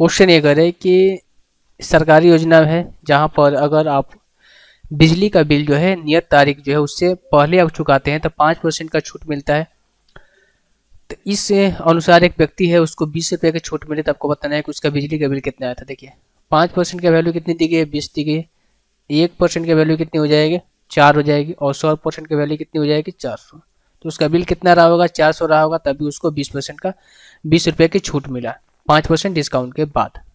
question ये करें कि सरकारी योजना है जहाँ पर अगर आप बिजली का बिल जो है नियत तारीख जो है उससे पहले आप चुकाते हैं तो पाँच परसेंट का छूट मिलता है तो इस अनुसार एक व्यक्ति है उसको बीस रुपये का छूट मिले तो आपको बताना है कि उसका बिजली का बिल कितना आया था देखिए पाँच परसेंट का वैल्यू कितनी दी गई है बीस दी गई एक परसेंट की वैल्यू कितनी हो जाएगी चार हो जाएगी और सौ परसेंट की वैल्यू कितनी हो जाएगी चार सौ तो उसका बिल कितना रहा होगा चार सौ रहा होगा तभी उसको बीस परसेंट का बीस की छूट मिला पाँच परसेंट डिस्काउंट के बाद